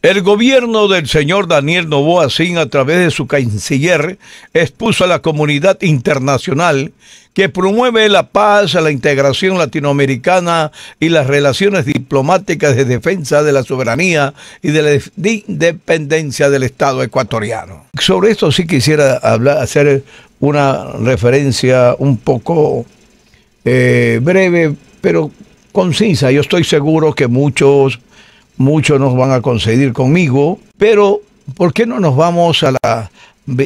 El gobierno del señor Daniel Novoa Sin a través de su canciller expuso a la comunidad internacional que promueve la paz, la integración latinoamericana y las relaciones diplomáticas de defensa de la soberanía y de la independencia del Estado ecuatoriano. Sobre esto sí quisiera hacer una referencia un poco eh, breve, pero concisa. Yo estoy seguro que muchos muchos nos van a conceder conmigo, pero ¿por qué no nos vamos a la,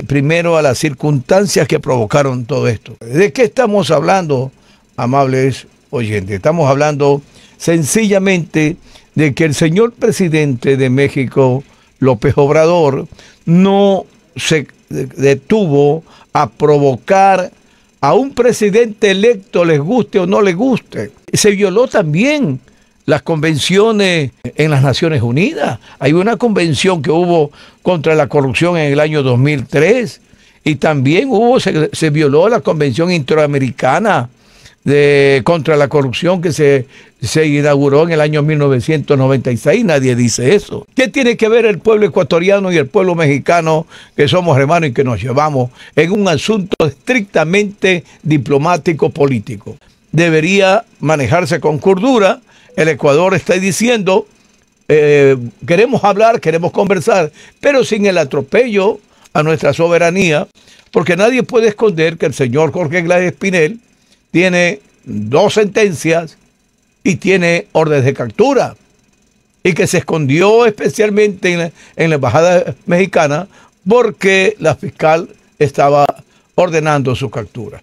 primero a las circunstancias que provocaron todo esto? ¿De qué estamos hablando, amables oyentes? Estamos hablando sencillamente de que el señor presidente de México, López Obrador, no se detuvo a provocar a un presidente electo, les guste o no les guste. Se violó también las convenciones en las Naciones Unidas. Hay una convención que hubo contra la corrupción en el año 2003 y también hubo se, violó la Convención Interamericana de, contra la corrupción que se, se inauguró en el año 1996. Nadie dice eso. ¿Qué tiene que ver el pueblo ecuatoriano y el pueblo mexicano, que somos hermanos y que nos llevamos, en un asunto estrictamente diplomático-político? Debería manejarse con cordura el Ecuador está diciendo, eh, queremos hablar, queremos conversar, pero sin el atropello a nuestra soberanía, porque nadie puede esconder que el señor Jorge Iglesias Espinel tiene dos sentencias y tiene órdenes de captura, y que se escondió especialmente en la Embajada Mexicana porque la fiscal estaba ordenando su captura.